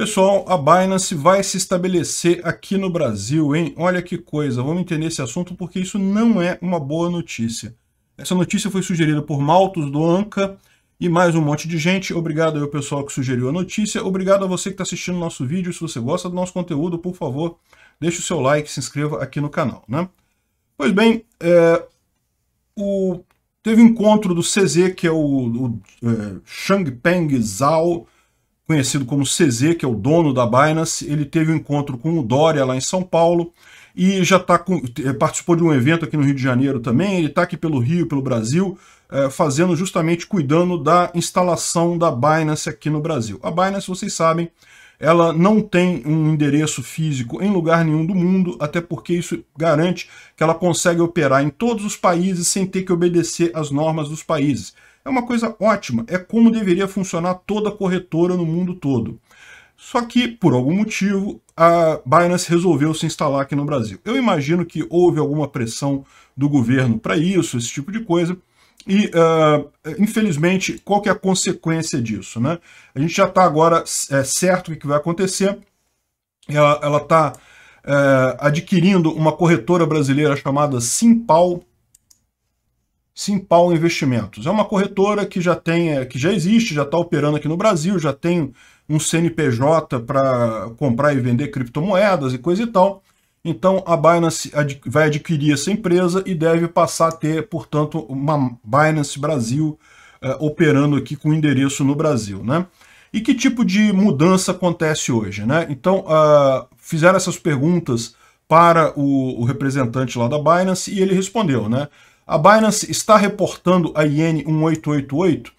Pessoal, a Binance vai se estabelecer aqui no Brasil, hein? Olha que coisa, vamos entender esse assunto porque isso não é uma boa notícia. Essa notícia foi sugerida por Maltos do Anca e mais um monte de gente. Obrigado ao pessoal que sugeriu a notícia. Obrigado a você que está assistindo o nosso vídeo. Se você gosta do nosso conteúdo, por favor, deixe o seu like, se inscreva aqui no canal, né? Pois bem, é, o, teve encontro do CZ, que é o, o é, Shangpeng Zhao, conhecido como CZ, que é o dono da Binance, ele teve um encontro com o Dória lá em São Paulo e já tá com, eh, participou de um evento aqui no Rio de Janeiro também, ele está aqui pelo Rio, pelo Brasil, eh, fazendo justamente cuidando da instalação da Binance aqui no Brasil. A Binance, vocês sabem, ela não tem um endereço físico em lugar nenhum do mundo, até porque isso garante que ela consegue operar em todos os países sem ter que obedecer às normas dos países. É uma coisa ótima, é como deveria funcionar toda corretora no mundo todo. Só que, por algum motivo, a Binance resolveu se instalar aqui no Brasil. Eu imagino que houve alguma pressão do governo para isso, esse tipo de coisa. E, uh, infelizmente, qual que é a consequência disso? Né? A gente já está agora é, certo o que vai acontecer. Ela está é, eh, adquirindo uma corretora brasileira chamada Simpal, Simpal Investimentos. É uma corretora que já tem, é, que já existe, já está operando aqui no Brasil, já tem um CNPJ para comprar e vender criptomoedas e coisa e tal. Então a Binance vai adquirir essa empresa e deve passar a ter, portanto, uma Binance Brasil eh, operando aqui com endereço no Brasil, né? E que tipo de mudança acontece hoje, né? Então fizeram essas perguntas para o, o representante lá da Binance e ele respondeu, né? A Binance está reportando a IN 1888.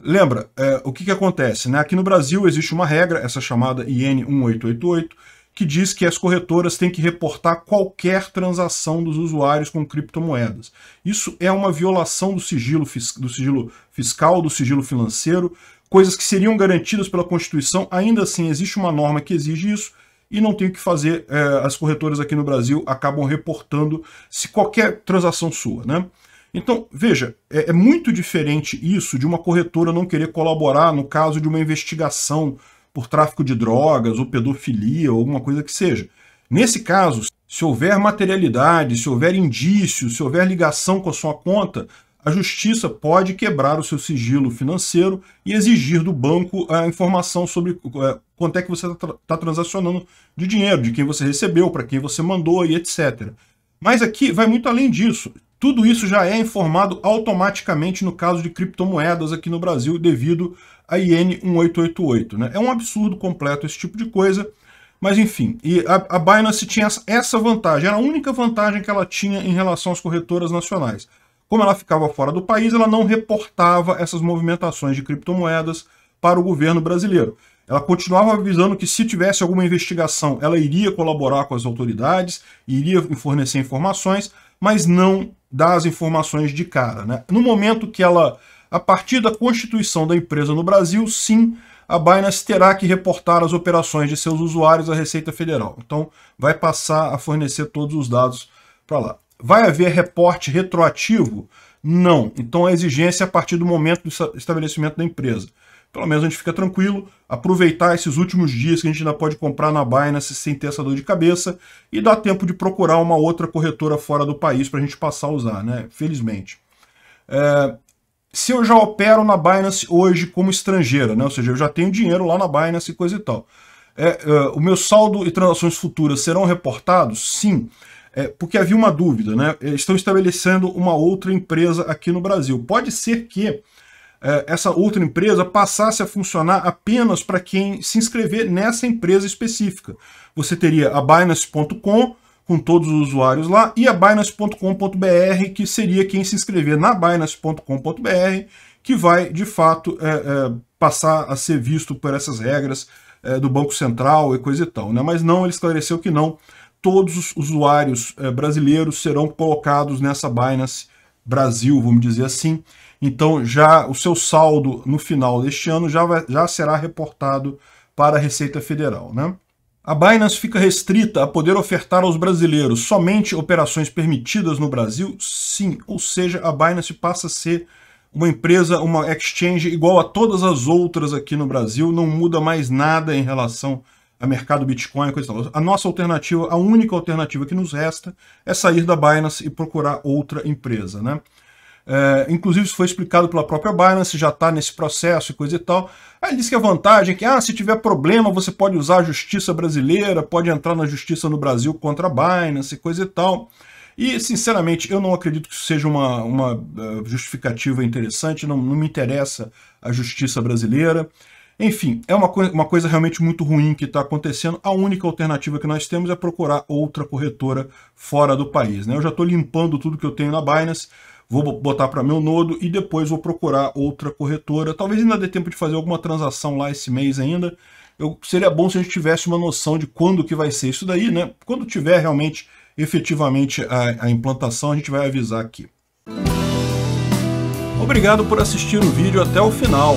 Lembra, é, o que, que acontece? Né? Aqui no Brasil existe uma regra, essa chamada IN 1888, que diz que as corretoras têm que reportar qualquer transação dos usuários com criptomoedas. Isso é uma violação do sigilo, do sigilo fiscal, do sigilo financeiro, coisas que seriam garantidas pela Constituição, ainda assim existe uma norma que exige isso, e não tem o que fazer. É, as corretoras aqui no Brasil acabam reportando se qualquer transação sua, né? Então, veja, é, é muito diferente isso de uma corretora não querer colaborar no caso de uma investigação por tráfico de drogas ou pedofilia ou alguma coisa que seja. Nesse caso, se houver materialidade, se houver indício, se houver ligação com a sua conta, a justiça pode quebrar o seu sigilo financeiro e exigir do banco a eh, informação sobre eh, quanto é que você está tá transacionando de dinheiro, de quem você recebeu, para quem você mandou e etc. Mas aqui vai muito além disso. Tudo isso já é informado automaticamente no caso de criptomoedas aqui no Brasil devido à IN 1888. Né? É um absurdo completo esse tipo de coisa, mas enfim. E a, a Binance tinha essa vantagem, era a única vantagem que ela tinha em relação às corretoras nacionais. Como ela ficava fora do país, ela não reportava essas movimentações de criptomoedas para o governo brasileiro. Ela continuava avisando que se tivesse alguma investigação, ela iria colaborar com as autoridades, iria fornecer informações, mas não dar as informações de cara. Né? No momento que ela, a partir da constituição da empresa no Brasil, sim, a Binance terá que reportar as operações de seus usuários à Receita Federal. Então, vai passar a fornecer todos os dados para lá. Vai haver reporte retroativo? Não. Então a exigência é a partir do momento do estabelecimento da empresa. Pelo menos a gente fica tranquilo, aproveitar esses últimos dias que a gente ainda pode comprar na Binance sem ter essa dor de cabeça e dá tempo de procurar uma outra corretora fora do país para a gente passar a usar, né? Felizmente. É, se eu já opero na Binance hoje como estrangeira, né? ou seja, eu já tenho dinheiro lá na Binance e coisa e tal. É, é o meu saldo e transações futuras serão reportados? Sim. É, porque havia uma dúvida, né? Estão estabelecendo uma outra empresa aqui no Brasil. Pode ser que é, essa outra empresa passasse a funcionar apenas para quem se inscrever nessa empresa específica. Você teria a Binance.com, com todos os usuários lá, e a Binance.com.br, que seria quem se inscrever na Binance.com.br, que vai, de fato, é, é, passar a ser visto por essas regras é, do Banco Central e coisa e tal. Né? Mas não, ele esclareceu que não todos os usuários é, brasileiros serão colocados nessa Binance Brasil, vamos dizer assim. Então já o seu saldo no final deste ano já, vai, já será reportado para a Receita Federal. Né? A Binance fica restrita a poder ofertar aos brasileiros somente operações permitidas no Brasil? Sim, ou seja, a Binance passa a ser uma empresa, uma exchange igual a todas as outras aqui no Brasil, não muda mais nada em relação a a mercado Bitcoin, coisa tal. A nossa alternativa, a única alternativa que nos resta é sair da Binance e procurar outra empresa, né? É, inclusive, isso foi explicado pela própria Binance, já está nesse processo e coisa e tal. Aí diz que a vantagem é que, ah, se tiver problema, você pode usar a justiça brasileira, pode entrar na justiça no Brasil contra a Binance, coisa e tal. E, sinceramente, eu não acredito que isso seja uma, uma eh, justificativa interessante, não, não me interessa a justiça brasileira. Enfim, é uma, co uma coisa realmente muito ruim que está acontecendo. A única alternativa que nós temos é procurar outra corretora fora do país. Né? Eu já estou limpando tudo que eu tenho na Binance, vou botar para meu nodo e depois vou procurar outra corretora. Talvez ainda dê tempo de fazer alguma transação lá esse mês ainda. Eu, seria bom se a gente tivesse uma noção de quando que vai ser isso daí, né? Quando tiver realmente, efetivamente, a, a implantação, a gente vai avisar aqui. Obrigado por assistir o vídeo até o final.